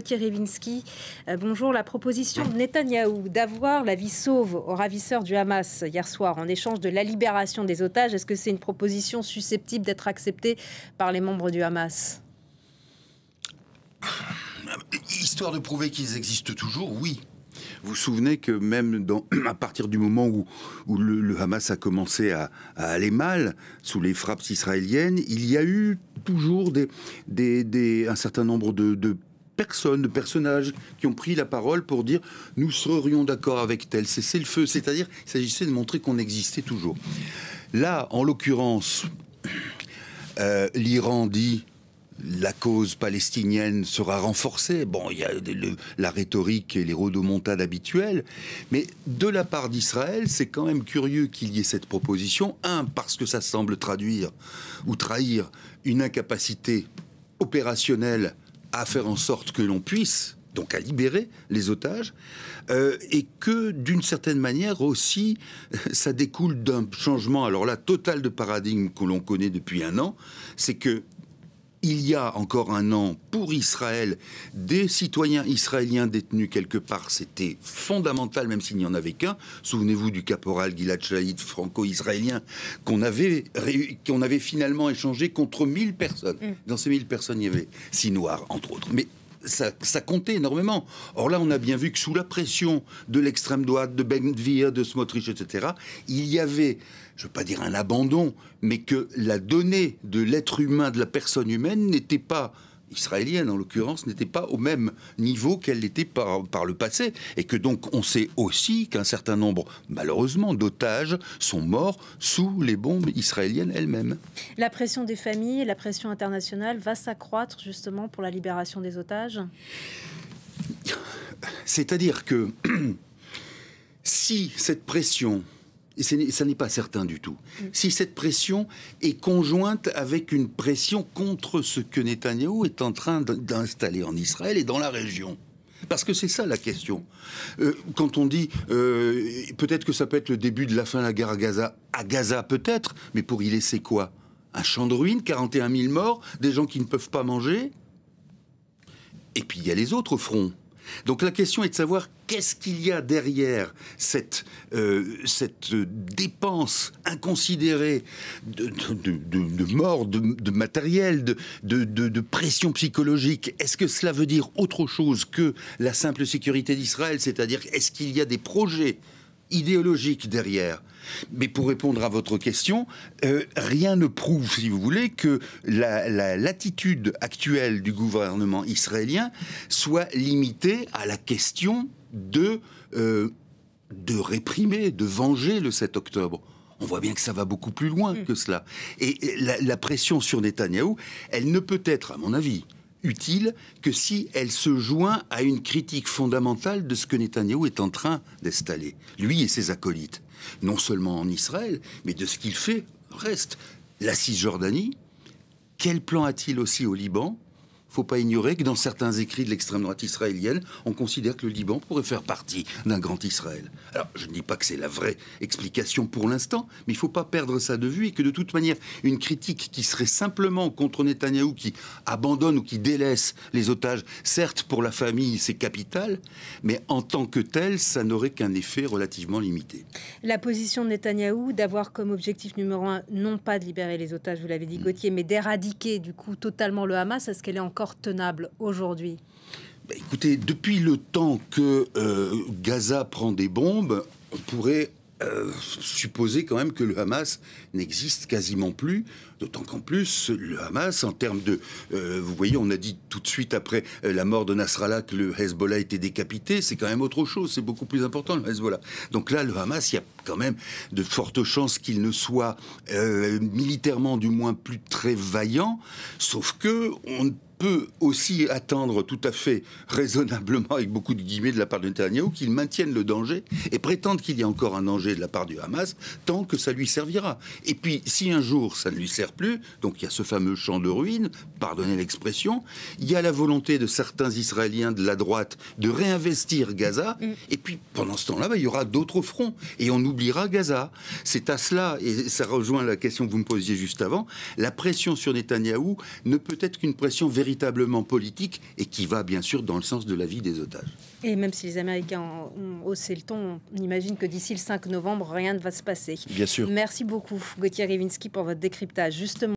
Thierry Vinsky, euh, bonjour. La proposition de Netanyahou d'avoir la vie sauve aux ravisseurs du Hamas hier soir en échange de la libération des otages, est-ce que c'est une proposition susceptible d'être acceptée par les membres du Hamas Histoire de prouver qu'ils existent toujours, oui. Vous vous souvenez que même dans, à partir du moment où, le, Hamas a commencé à, aller mal, sous les frappes israéliennes, il y a eu toujours des, un certain nombre de personnes, de personnages qui ont pris la parole pour dire nous serions d'accord avec tel. C'est le feu, c'est-à-dire il s'agissait de montrer qu'on existait toujours. Là, en l'occurrence, euh, l'Iran dit la cause palestinienne sera renforcée. Bon, il y a la rhétorique et les rhodomontades habituelles. Mais de la part d'Israël, c'est quand même curieux qu'il y ait cette proposition. Un, parce que ça semble traduire ou trahir une incapacité opérationnelle à faire en sorte que l'on puisse donc à libérer les otages, euh, et que d'une certaine manière aussi, ça découle d'un changement, alors là, total de paradigme que l'on connaît depuis un an, c'est que il y a encore un an, pour Israël, des citoyens israéliens détenus quelque part, c'était fondamental, même s'il n'y en avait qu'un. Souvenez-vous du caporal Gilad Shalit, franco-israélien, qu'on avait, finalement échangé contre 1000 personnes. Mm. Dans ces 1000 personnes, il y avait 6 Noirs, entre autres ça, comptait énormément. Or là, on a bien vu que sous la pression de l'extrême droite, de Benvir, de Smotrich, etc., il y avait, je ne veux pas dire un abandon, mais que la donnée de l'être humain, de la personne humaine, n'était pas israélienne en l'occurrence, n'était pas au même niveau qu'elle l'était par, par, le passé. Et que donc on sait aussi qu'un certain nombre, malheureusement, d'otages sont morts sous les bombes israéliennes elles-mêmes. La pression des familles, la pression internationale va s'accroître justement pour la libération des otages C'est-à-dire que si cette pression et ça n'est pas certain du tout. Mm. Si cette pression est conjointe avec une pression contre ce que Netanyahou est en train d'installer en Israël et dans la région. Parce que c'est ça la question. Euh, quand on dit euh, peut-être que ça peut être le début de la fin de la guerre à Gaza, à Gaza peut-être, mais pour y laisser quoi Un champ de ruines, 41 000 morts, des gens qui ne peuvent pas manger. Et puis il y a les autres fronts. Donc la question est de savoir qu'est-ce qu'il y a derrière cette, euh, euh, dépense inconsidérée de, de, de, de mort, de, matériel, de, pression psychologique. Est-ce que cela veut dire autre chose que la simple sécurité d'Israël C'est-à-dire, est-ce qu'il y a des projets idéologique derrière. Mais pour répondre à votre question, euh, rien ne prouve, si vous voulez, que l'attitude la, actuelle du gouvernement israélien soit limitée à la question de, euh, de réprimer, de venger le 7 octobre. On voit bien que ça va beaucoup plus loin mm. que cela. Et la, la pression sur Netanyahou, elle ne peut être, à mon avis, utile que si elle se joint à une critique fondamentale de ce que Netanyahou est en train d'installer, lui et ses acolytes, non seulement en Israël, mais de ce qu'il fait, reste la Cisjordanie. Quel plan a-t-il aussi au Liban faut pas ignorer que dans certains écrits de l'extrême droite israélienne, on considère que le Liban pourrait faire partie d'un grand Israël. Alors, je ne dis pas que c'est la vraie explication pour l'instant, mais il faut pas perdre ça de vue et que de toute manière, une critique qui serait simplement contre Netanyahou, qui abandonne ou qui délaisse les otages, certes pour la famille, c'est capital, mais en tant que tel, ça n'aurait qu'un effet relativement limité. La position de Netanyahou d'avoir comme objectif numéro un, non pas de libérer les otages, vous l'avez dit mm. Gauthier, mais d'éradiquer du coup totalement le Hamas, est-ce qu'elle est encore tenable aujourd'hui bah, Écoutez, depuis le temps que euh, Gaza prend des bombes, on pourrait euh, supposer quand même que le Hamas n'existe quasiment plus, d'autant qu'en plus, le Hamas, en termes de... Euh, vous voyez, on a dit tout de suite après la mort de Nasrallah que le Hezbollah était décapité, c'est quand même autre chose, c'est beaucoup plus important le Hezbollah. Donc là, le Hamas, il y a quand même de fortes chances qu'il ne soit militairement du moins plus très vaillant, sauf que on ne peut aussi attendre tout à fait raisonnablement, avec beaucoup de guillemets, de la part de Netanyahu, qu'il maintienne le danger et prétende qu'il y a encore un danger de la part du Hamas tant que ça lui servira. Et puis, si un jour ça ne lui sert plus, donc il y a ce fameux champ de ruines, pardonnez l'expression, il y a la volonté de certains Israéliens de la droite de réinvestir Gaza, et puis pendant ce temps-là, bah, il y aura d'autres fronts, et on oubliera Gaza. C'est à cela, et ça rejoint la question que vous me posiez juste avant, la pression sur Netanyahu ne peut être qu'une pression véritable véritablement politique et qui va bien sûr dans le sens de la vie des otages. Et même si les Américains ont haussé le ton, on imagine que d'ici le 5 novembre, rien ne va se passer. Bien sûr. Merci beaucoup, Gauthier Rivinski, pour votre décryptage. Justement,